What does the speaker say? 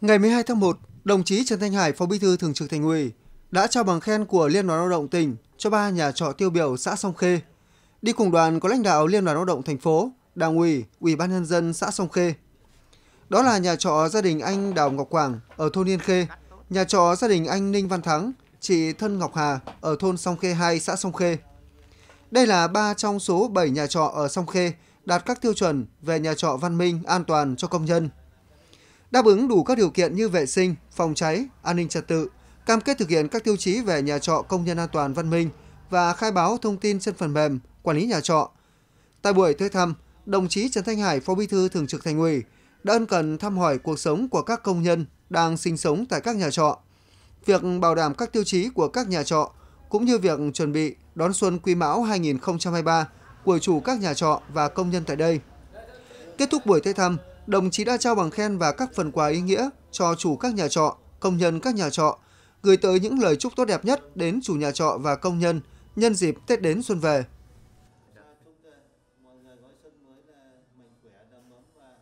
Ngày 12 tháng 1, đồng chí Trần Thanh Hải, Phó Bí thư Thường trực Thành ủy, đã trao bằng khen của Liên đoàn Lao động tỉnh cho ba nhà trọ tiêu biểu xã Song Khê. Đi cùng đoàn có lãnh đạo Liên đoàn Lao động thành phố, Đảng ủy, Ủy ban nhân dân xã Song Khê. Đó là nhà trọ gia đình anh Đào Ngọc Quảng ở thôn Yên Khê, nhà trọ gia đình anh Ninh Văn Thắng, chị Thân Ngọc Hà ở thôn Song Khê 2, xã Song Khê. Đây là ba trong số 7 nhà trọ ở Song Khê đạt các tiêu chuẩn về nhà trọ văn minh, an toàn cho công nhân đáp ứng đủ các điều kiện như vệ sinh, phòng cháy, an ninh trật tự, cam kết thực hiện các tiêu chí về nhà trọ công nhân an toàn văn minh và khai báo thông tin trên phần mềm quản lý nhà trọ. Tại buổi tới thăm, đồng chí Trần Thanh Hải, Phó Bí thư Thường trực Thành ủy, đã ân cần thăm hỏi cuộc sống của các công nhân đang sinh sống tại các nhà trọ. Việc bảo đảm các tiêu chí của các nhà trọ cũng như việc chuẩn bị đón xuân Quý Mão 2023 của chủ các nhà trọ và công nhân tại đây. Kết thúc buổi tới thăm, đồng chí đã trao bằng khen và các phần quà ý nghĩa cho chủ các nhà trọ, công nhân các nhà trọ, gửi tới những lời chúc tốt đẹp nhất đến chủ nhà trọ và công nhân nhân dịp Tết đến xuân về.